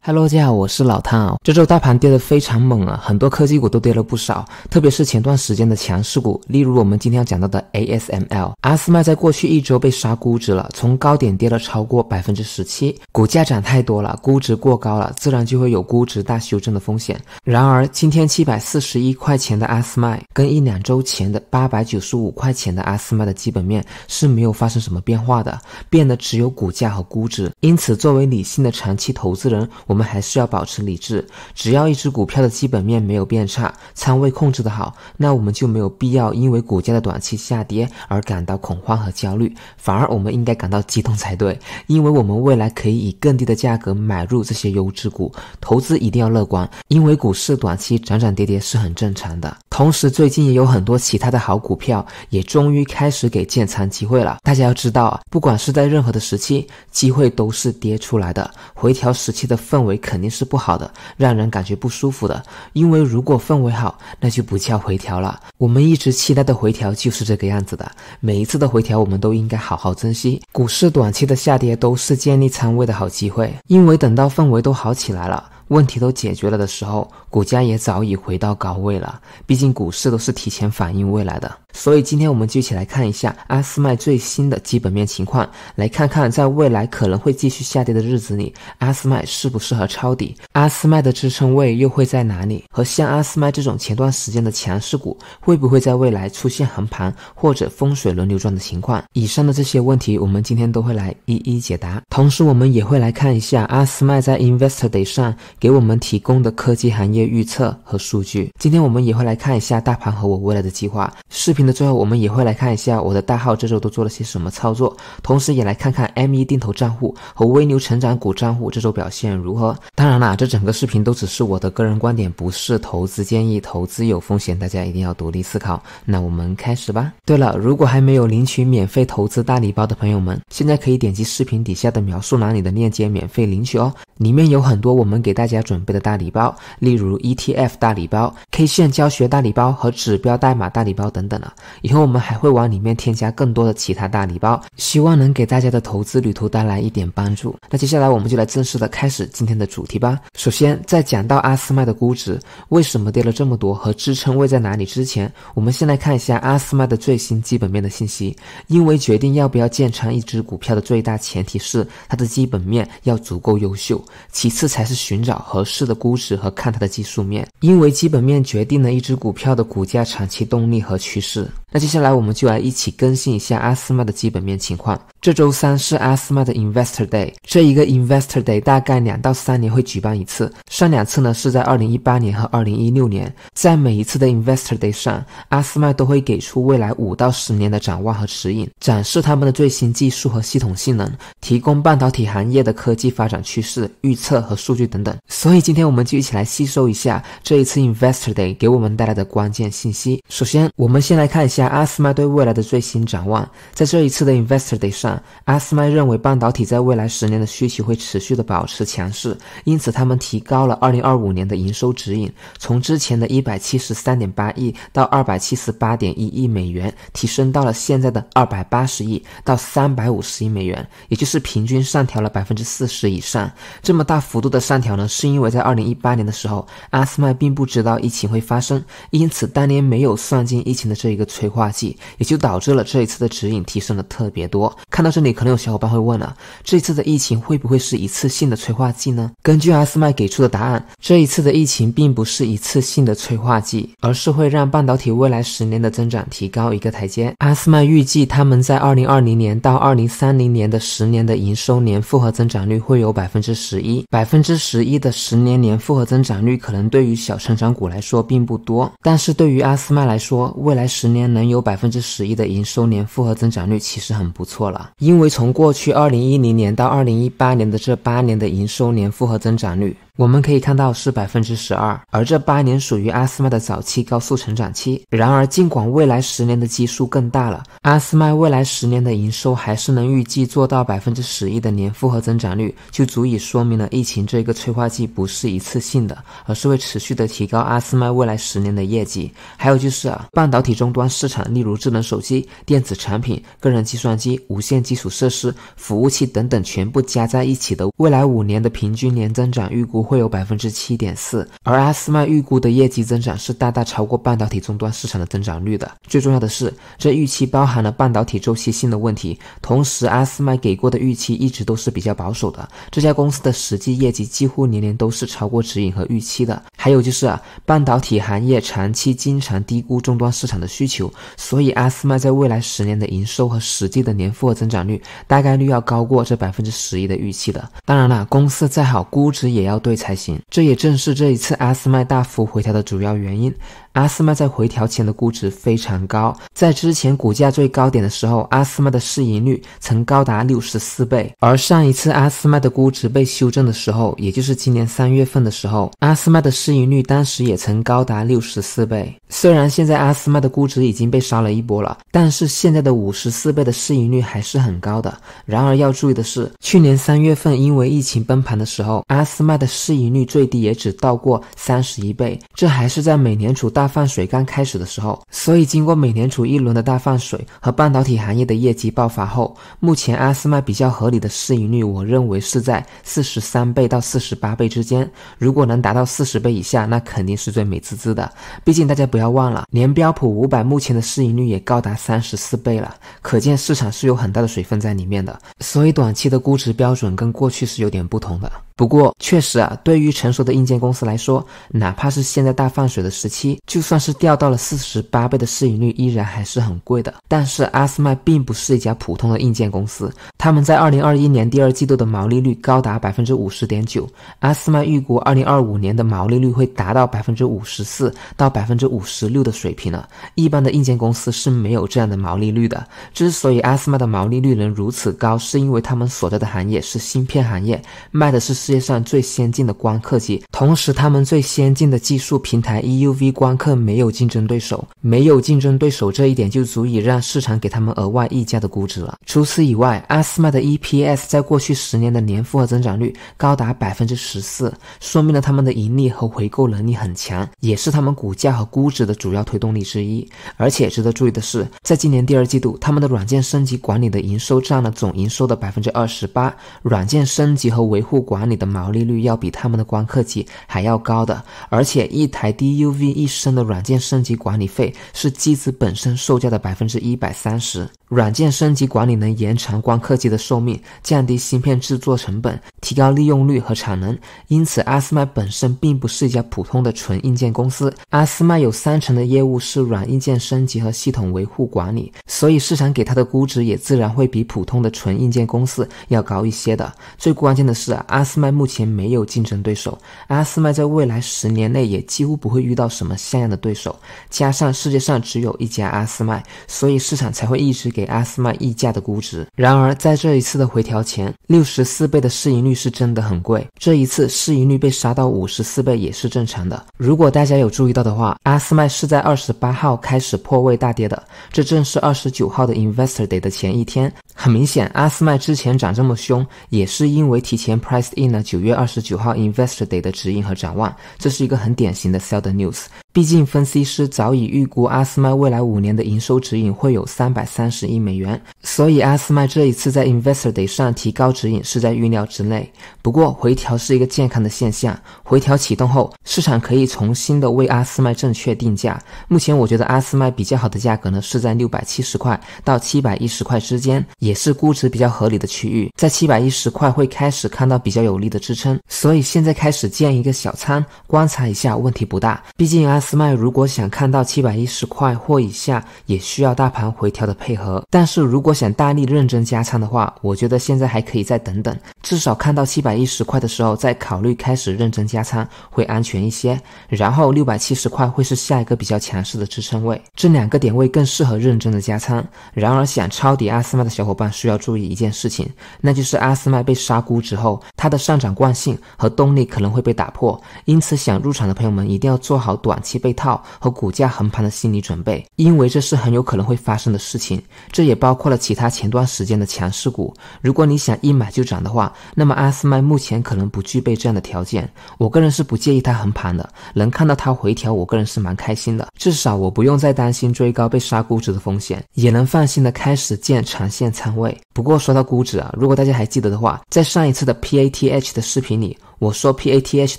Hello，大家好，我是老汤啊。这周大盘跌得非常猛啊，很多科技股都跌了不少，特别是前段时间的强势股，例如我们今天要讲到的 ASML。阿斯麦在过去一周被杀估值了，从高点跌了超过百分之十七，股价涨太多了，估值过高了，自然就会有估值大修正的风险。然而，今天七百四十一块钱的阿斯麦跟一两周前的八百九十五块钱的阿斯麦的基本面是没有发生什么变化的，变的只有股价和估值。因此，作为理性的长期投资人。我们还是要保持理智，只要一只股票的基本面没有变差，仓位控制的好，那我们就没有必要因为股价的短期下跌而感到恐慌和焦虑，反而我们应该感到激动才对，因为我们未来可以以更低的价格买入这些优质股。投资一定要乐观，因为股市短期涨涨跌跌是很正常的。同时，最近也有很多其他的好股票也终于开始给建仓机会了。大家要知道啊，不管是在任何的时期，机会都是跌出来的，回调时期的分。氛围肯定是不好的，让人感觉不舒服的。因为如果氛围好，那就不叫回调了。我们一直期待的回调就是这个样子的。每一次的回调，我们都应该好好珍惜。股市短期的下跌都是建立仓位的好机会，因为等到氛围都好起来了。问题都解决了的时候，股价也早已回到高位了。毕竟股市都是提前反映未来的，所以今天我们就一起来看一下阿斯麦最新的基本面情况，来看看在未来可能会继续下跌的日子里，阿斯麦适不适合抄底？阿斯麦的支撑位又会在哪里？和像阿斯麦这种前段时间的强势股，会不会在未来出现横盘或者风水轮流转的情况？以上的这些问题，我们今天都会来一一解答。同时，我们也会来看一下阿斯麦在 Investor Day 上。给我们提供的科技行业预测和数据。今天我们也会来看一下大盘和我未来的计划。视频的最后，我们也会来看一下我的大号这周都做了些什么操作，同时也来看看 M 一定投账户和微牛成长股账户这周表现如何。当然啦，这整个视频都只是我的个人观点，不是投资建议。投资有风险，大家一定要独立思考。那我们开始吧。对了，如果还没有领取免费投资大礼包的朋友们，现在可以点击视频底下的描述栏里的链接免费领取哦。里面有很多我们给大家准备的大礼包，例如 ETF 大礼包、K 线教学大礼包和指标代码大礼包等等了。以后我们还会往里面添加更多的其他大礼包，希望能给大家的投资旅途带来一点帮助。那接下来我们就来正式的开始今天的主题吧。首先，在讲到阿斯麦的估值为什么跌了这么多和支撑位在哪里之前，我们先来看一下阿斯麦的最新基本面的信息。因为决定要不要建仓一只股票的最大前提是它的基本面要足够优秀，其次才是寻找。合适的估值和看它的技术面，因为基本面决定了一只股票的股价长期动力和趋势。那接下来我们就来一起更新一下阿斯麦的基本面情况。这周三是阿斯麦的 Investor Day。这一个 Investor Day 大概两到三年会举办一次。上两次呢是在二零一八年和二零一六年。在每一次的 Investor Day 上，阿斯麦都会给出未来五到十年的展望和指引，展示他们的最新技术和系统性能，提供半导体行业的科技发展趋势预测和数据等等。所以今天我们就一起来吸收一下这一次 Investor Day 给我们带来的关键信息。首先，我们先来看一下阿斯麦对未来的最新展望。在这一次的 Investor Day 上。阿斯麦认为，半导体在未来十年的需求会持续的保持强势，因此他们提高了2025年的营收指引，从之前的一百七十三点八亿到二百七十八点一亿美元，提升到了现在的二百八十亿到三百五十亿美元，也就是平均上调了百分之四十以上。这么大幅度的上调呢，是因为在2018年的时候，阿斯麦并不知道疫情会发生，因此当年没有算进疫情的这一个催化剂，也就导致了这一次的指引提升的特别多。看到这里，可能有小伙伴会问了，这次的疫情会不会是一次性的催化剂呢？根据阿斯麦给出的答案，这一次的疫情并不是一次性的催化剂，而是会让半导体未来十年的增长提高一个台阶。阿斯麦预计，他们在二零二零年到二零三零年的十年的营收年复合增长率会有百分之十一。百分之十一的十年年复合增长率，可能对于小成长股来说并不多，但是对于阿斯麦来说，未来十年能有百分之十一的营收年复合增长率，其实很不错了。因为从过去二零一零年到二零一八年的这八年的营收年复合增长率。我们可以看到是百分之十二，而这八年属于阿斯麦的早期高速成长期。然而，尽管未来十年的基数更大了，阿斯麦未来十年的营收还是能预计做到百分之十一的年复合增长率，就足以说明了疫情这个催化剂不是一次性的，而是会持续的提高阿斯麦未来十年的业绩。还有就是啊，半导体终端市场，例如智能手机、电子产品、个人计算机、无线基础设施、服务器等等，全部加在一起的未来五年的平均年增长预估。会有百分之七点四，而阿斯麦预估的业绩增长是大大超过半导体终端市场的增长率的。最重要的是，这预期包含了半导体周期性的问题。同时，阿斯麦给过的预期一直都是比较保守的。这家公司的实际业绩几乎年年都是超过指引和预期的。还有就是，啊，半导体行业长期经常低估终端市场的需求，所以阿斯麦在未来十年的营收和实际的年复合增长率大概率要高过这百分之十一的预期的。当然了，公司再好，估值也要对。才行，这也正是这一次阿斯麦大幅回调的主要原因。阿斯麦在回调前的估值非常高，在之前股价最高点的时候，阿斯麦的市盈率曾高达六十四倍。而上一次阿斯麦的估值被修正的时候，也就是今年三月份的时候，阿斯麦的市盈率当时也曾高达六十四倍。虽然现在阿斯麦的估值已经被杀了一波了，但是现在的五十四倍的市盈率还是很高的。然而要注意的是，去年三月份因为疫情崩盘的时候，阿斯麦的市盈率最低也只到过三十一倍，这还是在美联储大。放水刚开始的时候，所以经过美联储一轮的大放水和半导体行业的业绩爆发后，目前阿斯麦比较合理的市盈率，我认为是在四十三倍到四十八倍之间。如果能达到四十倍以下，那肯定是最美滋滋的。毕竟大家不要忘了，连标普五百目前的市盈率也高达三十四倍了，可见市场是有很大的水分在里面的。所以短期的估值标准跟过去是有点不同的。不过确实啊，对于成熟的硬件公司来说，哪怕是现在大放水的时期，就就算是掉到了四十八倍的市盈率，依然还是很贵的。但是，阿斯麦并不是一家普通的硬件公司，他们在二零二一年第二季度的毛利率高达百分之五十点九。阿斯麦预估二零二五年的毛利率会达到百分之五十四到百分之五十六的水平了。一般的硬件公司是没有这样的毛利率的。之所以阿斯麦的毛利率能如此高，是因为他们所在的行业是芯片行业，卖的是世界上最先进的光刻机，同时他们最先进的技术平台 EUV 光。克没有竞争对手，没有竞争对手这一点就足以让市场给他们额外溢价的估值了。除此以外，阿斯麦的 EPS 在过去十年的年复合增长率高达百分之十四，说明了他们的盈利和回购能力很强，也是他们股价和估值的主要推动力之一。而且值得注意的是，在今年第二季度，他们的软件升级管理的营收占了总营收的百分之二十八，软件升级和维护管理的毛利率要比他们的光刻机还要高。的，而且一台 DUV 一升。的软件升级管理费是机子本身售价的百分之一百三十。软件升级管理能延长光刻机的寿命，降低芯片制作成本，提高利用率和产能。因此，阿斯麦本身并不是一家普通的纯硬件公司。阿斯麦有三成的业务是软硬件升级和系统维护管理，所以市场给它的估值也自然会比普通的纯硬件公司要高一些的。最关键的是，阿斯麦目前没有竞争对手，阿斯麦在未来十年内也几乎不会遇到什么像样的对手。加上世界上只有一家阿斯麦，所以市场才会一直。给阿斯麦溢价的估值。然而，在这一次的回调前，六十四倍的市盈率是真的很贵。这一次市盈率被杀到五十四倍也是正常的。如果大家有注意到的话，阿斯麦是在二十八号开始破位大跌的，这正是二十九号的 Investor Day 的前一天。很明显，阿斯麦之前涨这么凶，也是因为提前 priced in 了九月二十九号 Investor Day 的指引和展望。这是一个很典型的 sell the news。毕竟，分析师早已预估阿斯麦未来五年的营收指引会有三百三十亿美元，所以阿斯麦这一次在 Investor Day 上提高指引是在预料之内。不过，回调是一个健康的现象，回调启动后，市场可以重新的为阿斯麦正确定价。目前，我觉得阿斯麦比较好的价格呢是在六百七十块到七百一十块之间，也是估值比较合理的区域。在七百一十块会开始看到比较有力的支撑，所以现在开始建一个小仓，观察一下，问题不大。毕竟阿。斯麦如果想看到七百一十块或以下，也需要大盘回调的配合。但是如果想大力认真加仓的话，我觉得现在还可以再等等，至少看到七百一十块的时候再考虑开始认真加仓会安全一些。然后六百七十块会是下一个比较强势的支撑位，这两个点位更适合认真的加仓。然而想抄底阿斯麦的小伙伴需要注意一件事情，那就是阿斯麦被杀估值后，它的上涨惯性和动力可能会被打破，因此想入场的朋友们一定要做好短期。被套和股价横盘的心理准备，因为这是很有可能会发生的事情。这也包括了其他前段时间的强势股。如果你想一买就涨的话，那么阿斯麦目前可能不具备这样的条件。我个人是不介意它横盘的，能看到它回调，我个人是蛮开心的。至少我不用再担心追高被杀估值的风险，也能放心的开始建长线仓位。不过说到估值啊，如果大家还记得的话，在上一次的 PATH 的视频里。我说 PATH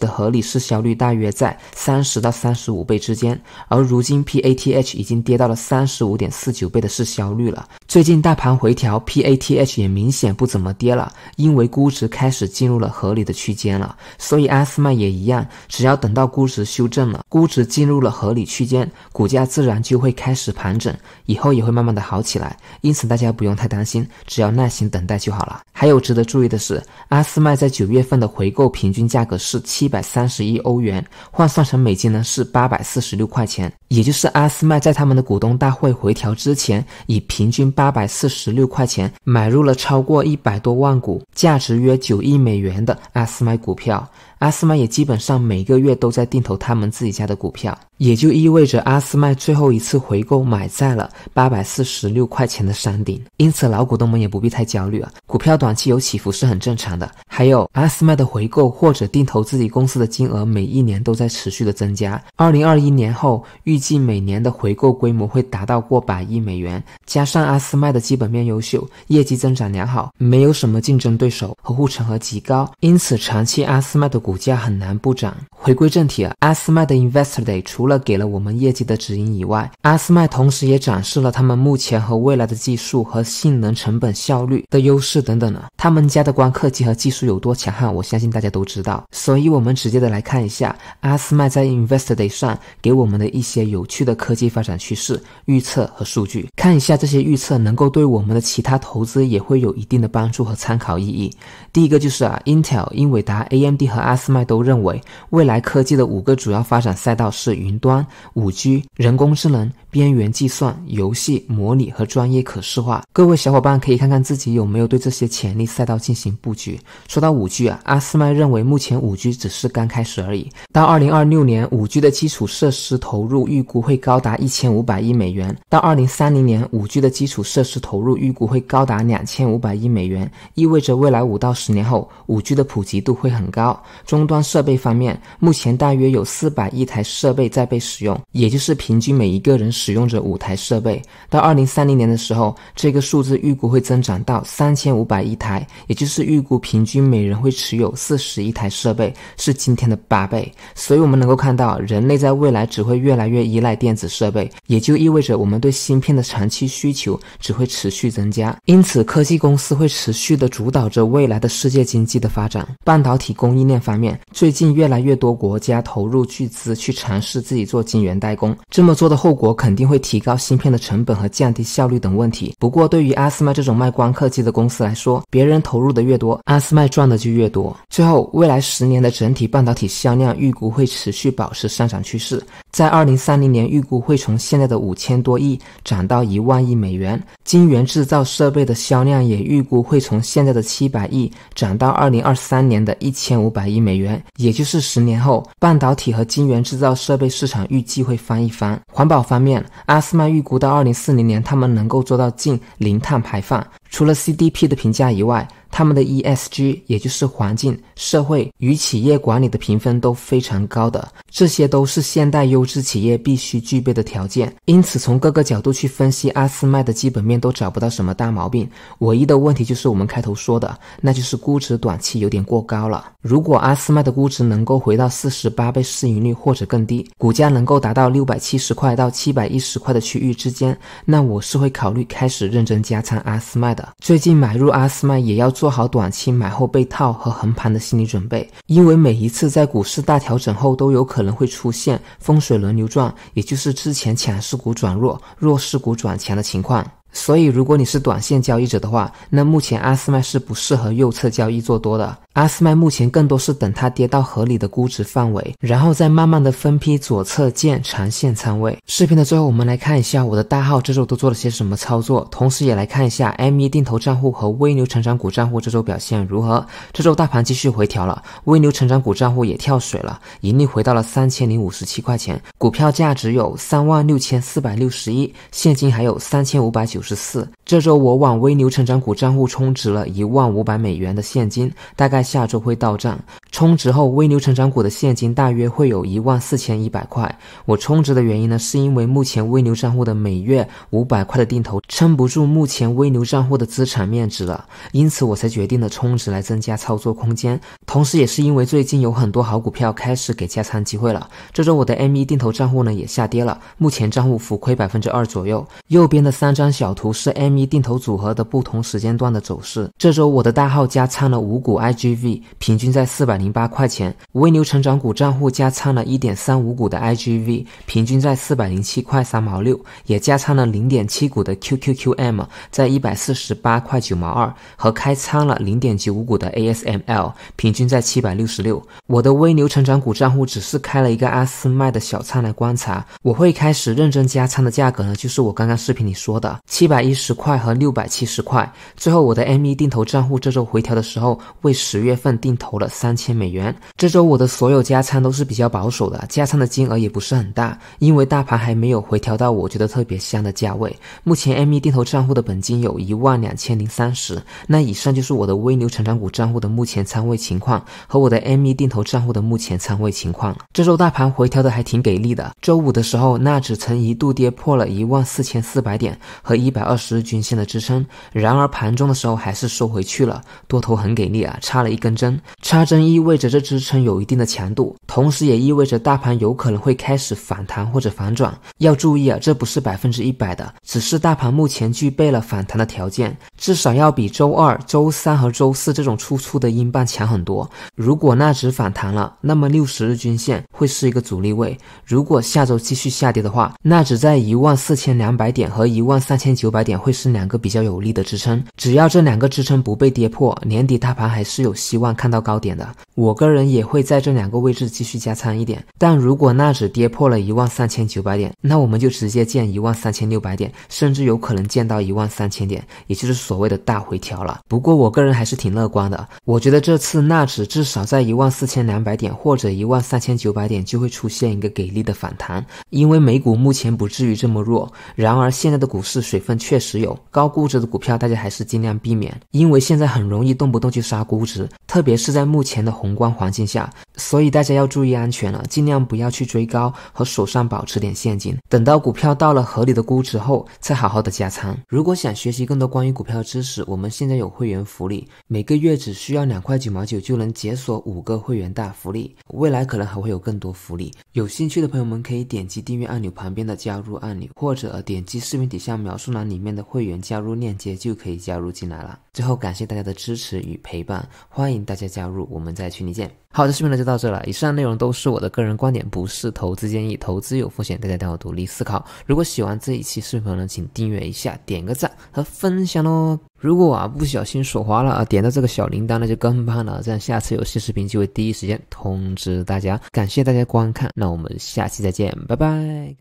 的合理市销率大约在三十到三十五倍之间，而如今 PATH 已经跌到了三十五点四九倍的市销率了。最近大盘回调，PATH 也明显不怎么跌了，因为估值开始进入了合理的区间了。所以阿斯麦也一样，只要等到估值修正了，估值进入了合理区间，股价自然就会开始盘整，以后也会慢慢的好起来。因此大家不用太担心，只要耐心等待就好了。还有值得注意的是，阿斯麦在九月份的回购平。平均价格是七百三十一欧元，换算成美金呢是八百四十六块钱，也就是阿斯麦在他们的股东大会回调之前，以平均八百四十六块钱买入了超过一百多万股，价值约九亿美元的阿斯麦股票。阿斯麦也基本上每个月都在定投他们自己家的股票，也就意味着阿斯麦最后一次回购买在了八百四十六块钱的山顶，因此老股东们也不必太焦虑啊。股票短期有起伏是很正常的。还有阿斯麦的回购或者定投自己公司的金额，每一年都在持续的增加。二零二一年后，预计每年的回购规模会达到过百亿美元。加上阿斯麦的基本面优秀，业绩增长良好，没有什么竞争对手和护城河极高，因此长期阿斯麦的。股价很难不涨。回归正题啊，阿斯麦的 Investor Day 除了给了我们业绩的指引以外，阿斯麦同时也展示了他们目前和未来的技术和性能、成本、效率的优势等等呢。他们家的光刻机和技术有多强悍，我相信大家都知道。所以，我们直接的来看一下阿斯麦在 Investor Day 上给我们的一些有趣的科技发展趋势预测和数据，看一下这些预测能够对我们的其他投资也会有一定的帮助和参考意义。第一个就是啊，Intel、英伟达、AMD 和阿。斯麦都认为，未来科技的五个主要发展赛道是云端、五 G、人工智能、边缘计算、游戏模拟和专业可视化。各位小伙伴可以看看自己有没有对这些潜力赛道进行布局。说到五 G 啊，阿斯麦认为，目前五 G 只是刚开始而已。到二零二六年，五 G 的基础设施投入预估会高达一千五百亿美元；到二零三零年，五 G 的基础设施投入预估会高达两千五百亿美元。意味着未来五到十年后，五 G 的普及度会很高。终端设备方面，目前大约有四百亿台设备在被使用，也就是平均每一个人使用着五台设备。到二零三零年的时候，这个数字预估会增长到三千五百亿台，也就是预估平均每人会持有四十亿台设备，是今天的八倍。所以，我们能够看到，人类在未来只会越来越依赖电子设备，也就意味着我们对芯片的长期需求只会持续增加。因此，科技公司会持续的主导着未来的世界经济的发展。半导体供应链方。面最近越来越多国家投入巨资去尝试自己做晶圆代工，这么做的后果肯定会提高芯片的成本和降低效率等问题。不过对于阿斯麦这种卖光刻机的公司来说，别人投入的越多，阿斯麦赚的就越多。最后，未来十年的整体半导体销量预估会持续保持上涨趋势，在二零三零年预估会从现在的五千多亿涨到一万亿美元。晶圆制造设备的销量也预估会从现在的七百亿涨到二零二三年的一千五百亿美元。美元，也就是十年后，半导体和晶圆制造设备市场预计会翻一番。环保方面，阿斯曼预估到二零四零年，他们能够做到近零碳排放。除了 CDP 的评价以外，他们的 ESG，也就是环境、社会与企业管理的评分都非常高的，这些都是现代优质企业必须具备的条件。因此，从各个角度去分析阿斯麦的基本面都找不到什么大毛病，唯一的问题就是我们开头说的，那就是估值短期有点过高了。如果阿斯麦的估值能够回到四十八倍市盈率或者更低，股价能够达到六百七十块到七百一十块的区域之间，那我是会考虑开始认真加仓阿斯麦的。最近买入阿斯麦也要。做好短期买后被套和横盘的心理准备，因为每一次在股市大调整后，都有可能会出现风水轮流转，也就是之前强势股转弱、弱势股转强的情况。所以，如果你是短线交易者的话，那目前阿斯麦是不适合右侧交易做多的。阿斯麦目前更多是等它跌到合理的估值范围，然后再慢慢的分批左侧建长线仓位。视频的最后，我们来看一下我的大号这周都做了些什么操作，同时也来看一下 m 一定投账户和微牛成长股账户这周表现如何。这周大盘继续回调了，微牛成长股账户也跳水了，盈利回到了三千零五十七块钱，股票价值有三万六千四百六十一，现金还有三千五百九。九十四。这周我往微牛成长股账户充值了一万五百美元的现金，大概下周会到账。充值后，微牛成长股的现金大约会有一万四千一百块。我充值的原因呢，是因为目前微牛账户的每月五百块的定投撑不住目前微牛账户的资产面值了，因此我才决定了充值来增加操作空间。同时，也是因为最近有很多好股票开始给加仓机会了。这周我的 m 一定投账户呢也下跌了，目前账户浮亏百分之二左右。右边的三张小图是 m 一定投组合的不同时间段的走势。这周我的大号加仓了五股 IGV，平均在四百零。八块钱，微牛成长股账户加仓了一点三五股的 IGV，平均在四百零七块三毛六，也加仓了零点七股的 QQQM，在一百四十八块九毛二，和开仓了零点九五股的 ASML，平均在七百六十六。我的微牛成长股账户只是开了一个阿斯麦的小仓来观察，我会开始认真加仓的价格呢，就是我刚刚视频里说的七百一十块和六百七十块。最后，我的 ME 定投账户这周回调的时候，为十月份定投了三千。美元，这周我的所有加仓都是比较保守的，加仓的金额也不是很大，因为大盘还没有回调到我觉得特别香的价位。目前 ME 定投账户的本金有一万两千零三十。那以上就是我的微牛成长股账户的目前仓位情况和我的 ME 定投账户的目前仓位情况。这周大盘回调的还挺给力的，周五的时候，纳指曾一度跌破了一万四千四百点和一百二十日均线的支撑，然而盘中的时候还是收回去了，多头很给力啊，插了一根针，插针一。意味着这支撑有一定的强度，同时也意味着大盘有可能会开始反弹或者反转。要注意啊，这不是百分之一百的，只是大盘目前具备了反弹的条件。至少要比周二、周三和周四这种出出的英镑强很多。如果纳指反弹了，那么六十日均线会是一个阻力位。如果下周继续下跌的话，纳指在一万四千两百点和一万三千九百点会是两个比较有力的支撑。只要这两个支撑不被跌破，年底大盘还是有希望看到高点的。我个人也会在这两个位置继续加仓一点。但如果纳指跌破了一万三千九百点，那我们就直接见一万三千六百点，甚至有可能见到一万三千点，也就是。所谓的大回调了，不过我个人还是挺乐观的。我觉得这次纳指至少在一万四千两百点或者一万三千九百点就会出现一个给力的反弹，因为美股目前不至于这么弱。然而现在的股市水分确实有，高估值的股票大家还是尽量避免，因为现在很容易动不动就杀估值，特别是在目前的宏观环境下，所以大家要注意安全了，尽量不要去追高和手上保持点现金，等到股票到了合理的估值后，再好好的加仓。如果想学习更多关于股票，知识，我们现在有会员福利，每个月只需要两块九毛九就能解锁五个会员大福利，未来可能还会有更多福利。有兴趣的朋友们可以点击订阅按钮旁边的加入按钮，或者点击视频底下描述栏里面的会员加入链接就可以加入进来了。最后感谢大家的支持与陪伴，欢迎大家加入，我们在群里见。好的，视频呢就到这了。以上内容都是我的个人观点，不是投资建议。投资有风险，大家都要独立思考。如果喜欢这一期视频呢，请订阅一下，点个赞和分享哦。如果啊不小心手滑了啊，点到这个小铃铛呢，就更棒了。这样下次有新视频就会第一时间通知大家。感谢大家观看，那我们下期再见，拜拜。